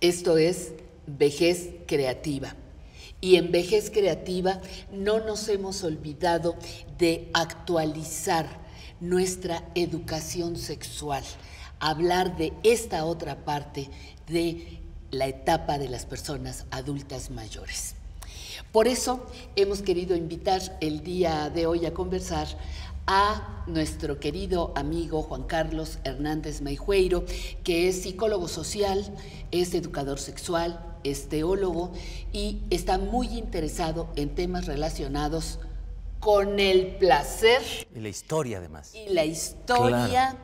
Esto es vejez creativa. Y en vejez creativa no nos hemos olvidado de actualizar nuestra educación sexual, hablar de esta otra parte de la etapa de las personas adultas mayores. Por eso hemos querido invitar el día de hoy a conversar a nuestro querido amigo Juan Carlos Hernández Maijueiro, que es psicólogo social, es educador sexual, es teólogo y está muy interesado en temas relacionados con el placer. Y la historia además. Y la historia.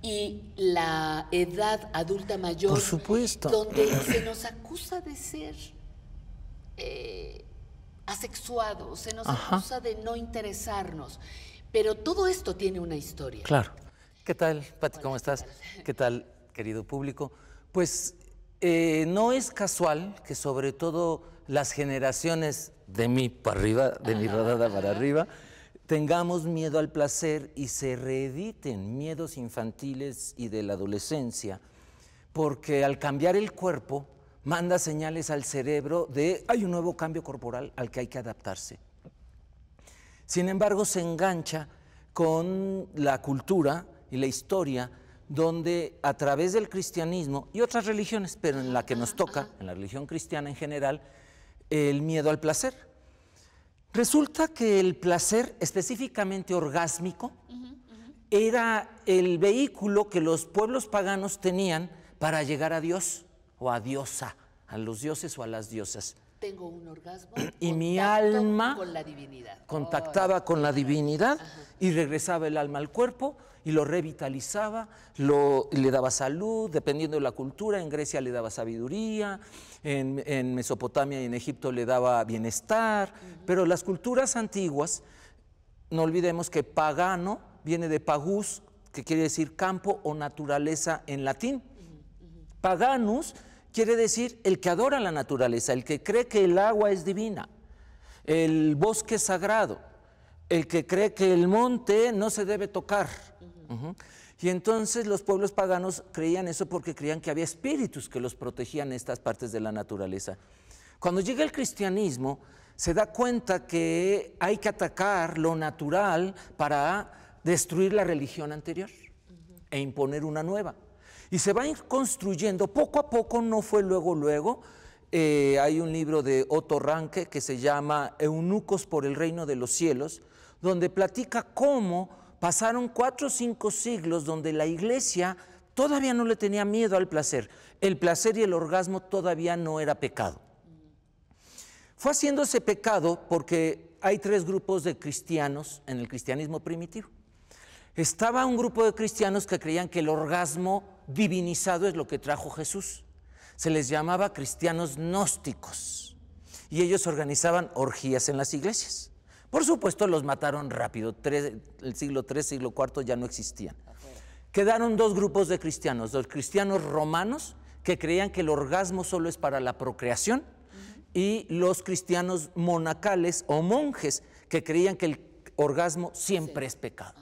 Y la edad adulta mayor. Por supuesto. Donde se nos acusa de ser eh, asexuados, se nos acusa de no interesarnos. Pero todo esto tiene una historia. Claro. ¿Qué tal, Pati? ¿Cómo estás? ¿Qué tal, querido público? Pues eh, no es casual que sobre todo las generaciones de mí para arriba, de mi rodada para arriba, tengamos miedo al placer y se reediten miedos infantiles y de la adolescencia, porque al cambiar el cuerpo manda señales al cerebro de hay un nuevo cambio corporal al que hay que adaptarse. Sin embargo, se engancha con la cultura y la historia donde a través del cristianismo y otras religiones, pero en la que nos toca, en la religión cristiana en general, el miedo al placer. Resulta que el placer específicamente orgásmico era el vehículo que los pueblos paganos tenían para llegar a Dios o a diosa, a los dioses o a las diosas un orgasmo y mi alma la divinidad. contactaba con la divinidad y regresaba el alma al cuerpo y lo revitalizaba, le daba salud, dependiendo de la cultura, en Grecia le daba sabiduría, en, Mesopotamia y en Egipto le daba bienestar, pero las culturas antiguas, no olvidemos que pagano viene de pagus, que quiere decir campo o naturaleza en latín. Paganus quiere decir el que adora la naturaleza, el que cree que el agua es divina, el bosque sagrado, el que cree que el monte no se debe tocar. Y entonces los pueblos paganos creían eso porque creían que había espíritus que los protegían en estas partes de la naturaleza. Cuando llega el cristianismo, se da cuenta que hay que atacar lo natural para destruir la religión anterior e imponer una nueva. Y se va a ir construyendo poco a poco, no fue luego, luego. Eh, hay un libro de Otto Ranke que se llama Eunucos por el Reino de los Cielos, donde platica cómo pasaron cuatro o cinco siglos donde la iglesia todavía no le tenía miedo al placer. El placer y el orgasmo todavía no era pecado. Fue haciéndose pecado porque hay tres grupos de cristianos en el cristianismo primitivo estaba un grupo de cristianos que creían que el orgasmo divinizado es lo que trajo Jesús. Se les llamaba cristianos gnósticos y ellos organizaban orgías en las iglesias. Por supuesto, los mataron rápido. el siglo III, siglo IV ya no existían. Quedaron dos grupos de cristianos, los cristianos romanos, que creían que el orgasmo solo es para la procreación, y los cristianos monacales o monjes, que creían que el orgasmo siempre es pecado.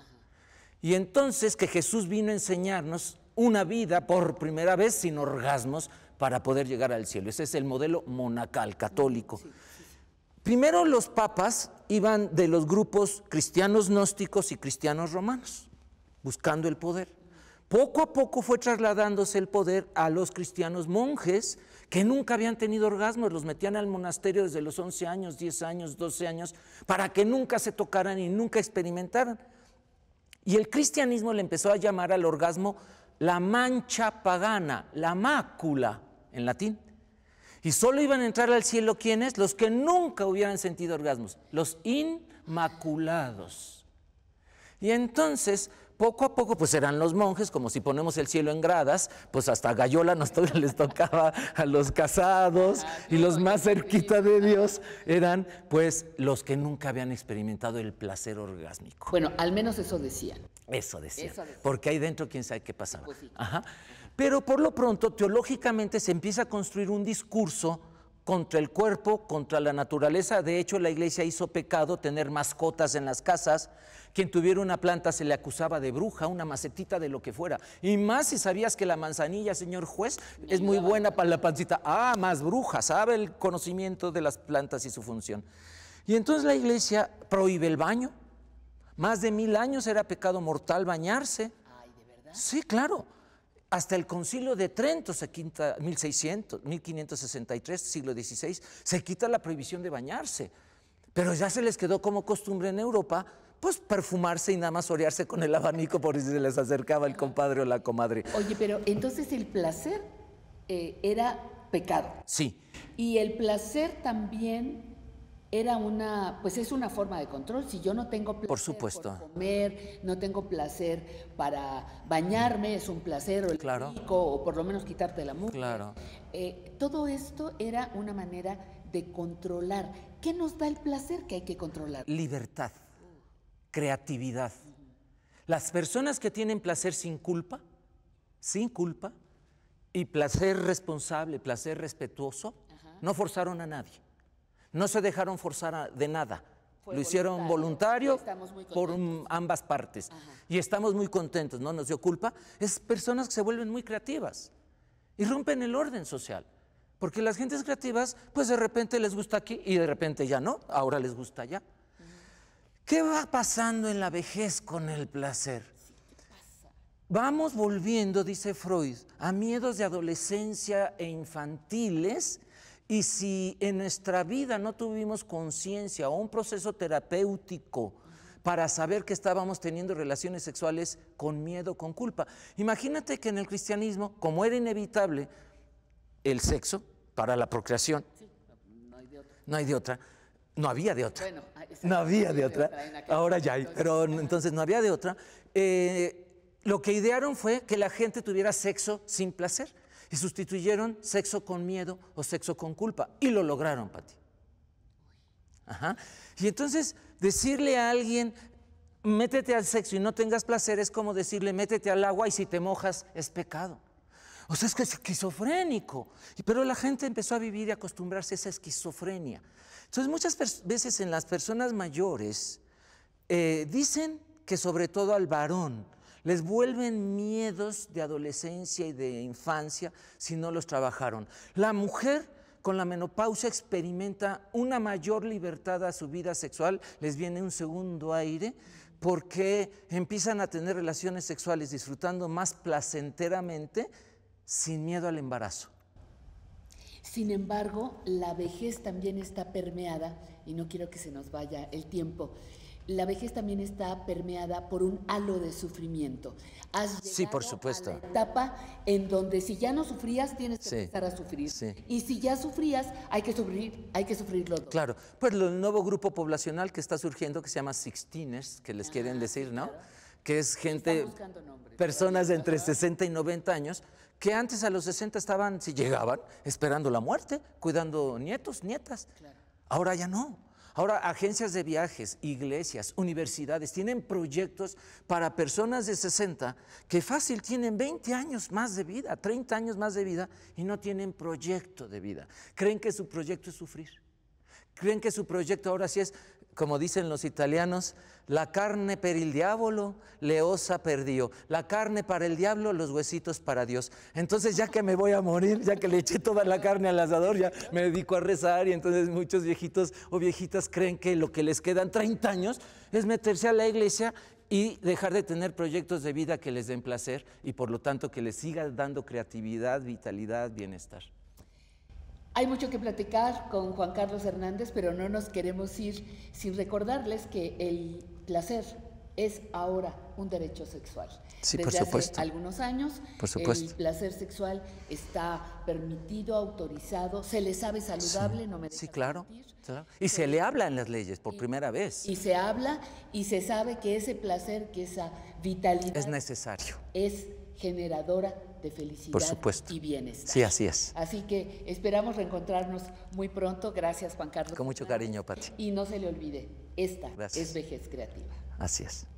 Y entonces que Jesús vino a enseñarnos una vida por primera vez sin orgasmos para poder llegar al cielo. Ese es el modelo monacal católico. Primero los papas iban de los grupos cristianos gnósticos y cristianos romanos, buscando el poder. Poco a poco fue trasladándose el poder a los cristianos monjes que nunca habían tenido orgasmos, los metían al monasterio desde los 11 años, 10 años, 12 años, para que nunca se tocaran y nunca experimentaran. Y el cristianismo le empezó a llamar al orgasmo la mancha pagana, la mácula en latín. Y solo iban a entrar al cielo quienes? Los que nunca hubieran sentido orgasmos, los inmaculados. Y entonces poco a poco pues eran los monjes, como si ponemos el cielo en gradas, pues hasta Gallola nos les tocaba a los casados ah, y los más cerquita de Dios eran pues los que nunca habían experimentado el placer orgásmico. Bueno, al menos eso decían. Eso decían, porque ahí dentro quién sabe qué pasaba. Pues Ajá. Pero por lo pronto teológicamente se empieza a construir un discurso contra el cuerpo, contra la naturaleza. De hecho, la iglesia hizo pecado tener mascotas en las casas. Quien tuviera una planta se le acusaba de bruja, una macetita de lo que fuera. Y más si sabías que la manzanilla, señor juez, es muy buena para la pancita. Ah, más bruja, sabe el conocimiento de las plantas y su función. Y entonces la iglesia prohíbe el baño. Más de mil años era pecado mortal bañarse. Ay, ¿de verdad? Sí, claro hasta el concilio de Trento, se 1563, siglo XVI, se quita la prohibición de bañarse. Pero ya se les quedó como costumbre en Europa, pues perfumarse y nada más orearse con el abanico por si se les acercaba el compadre o la comadre. Oye, pero entonces el placer eh, era pecado. Sí. Y el placer también era una, pues es una forma de control. Si yo no tengo placer por, supuesto. comer, no tengo placer para bañarme, es un placer, o el claro. o por lo menos quitarte la música. Claro. Eh, todo esto era una manera de controlar. ¿Qué nos da el placer que hay que controlar? Libertad, creatividad. Las personas que tienen placer sin culpa, sin culpa, y placer responsable, placer respetuoso, no forzaron a nadie no se dejaron forzar de nada. lo hicieron voluntario, por ambas partes. Y estamos muy contentos, no nos dio culpa. Es personas que se vuelven muy creativas y rompen el orden social. Porque las gentes creativas, pues de repente les gusta aquí y de repente ya no, ahora les gusta allá. ¿Qué va pasando en la vejez con el placer? Vamos volviendo, dice Freud, a miedos de adolescencia e infantiles y si en nuestra vida no tuvimos conciencia o un proceso terapéutico para saber que estábamos teniendo relaciones sexuales con miedo, con culpa. Imagínate que en el cristianismo, como era inevitable el sexo para la procreación, no, hay de otra. no había de otra. Ah, no había de otra. Ahora ya hay, pero entonces no había de otra. Eh, lo que idearon fue que la gente tuviera sexo sin placer y sustituyeron sexo con miedo o sexo con culpa. Y lo lograron, Pati. Ajá. Y entonces decirle a alguien, métete al sexo y no tengas placer, es como decirle, métete al agua y si te mojas es pecado. O sea, es que es esquizofrénico. Pero la gente empezó a vivir y acostumbrarse a esa esquizofrenia. Entonces, muchas veces en las personas mayores eh, dicen que sobre todo al varón, les vuelven miedos de adolescencia y de infancia si no los trabajaron. La mujer con la menopausia experimenta una mayor libertad a su vida sexual, les viene un segundo aire porque empiezan a tener relaciones sexuales disfrutando más placenteramente sin miedo al embarazo. Sin embargo, la vejez también está permeada, y no quiero que se nos vaya el tiempo, la vejez también está permeada por un halo de sufrimiento. Has sí, por supuesto. A etapa en donde si ya no sufrías, tienes que empezar a sufrir. Y si ya sufrías, hay que sufrir, hay que sufrirlo. Claro, pues el nuevo grupo poblacional que está surgiendo, que se llama Sixteeners, que les quieren ah, decir, ¿no? Que es gente, personas de entre 60 y 90 años, que antes a los 60 estaban, si llegaban, esperando la muerte, cuidando nietos, nietas. Ahora ya no. Ahora, agencias de viajes, iglesias, universidades tienen proyectos para personas de 60 que fácil tienen 20 años más de vida, 30 años más de vida y no tienen proyecto de vida. Creen que su proyecto es sufrir ven que su proyecto ahora sí es, como dicen los italianos, la carne para el diablo, osa perdió. La carne para el diablo, los huesitos para Dios. Entonces, ya que me voy a morir, ya que le eché toda la carne al asador, ya me dedico a rezar y entonces muchos viejitos o viejitas creen que lo que les quedan 30 años es meterse a la iglesia y dejar de tener proyectos de vida que les den placer y por lo tanto que les siga dando creatividad, vitalidad, bienestar. Hay mucho que platicar con Juan Carlos Hernández, pero no nos queremos ir sin recordarles que el placer es ahora un derecho sexual. Sí, por supuesto. Hace algunos años el placer sexual está permitido, autorizado, se le sabe saludable, no me Sí, claro, Y se le habla en las leyes por primera vez. Y se habla y se sabe que ese placer, que esa vitalidad es necesario. Es generadora de felicidad y bienestar. Sí, así es. Así que esperamos reencontrarnos muy pronto. Gracias, Juan Carlos. Con mucho cariño, Pati. Y no se le olvide, esta es Vejez Creativa. Así es.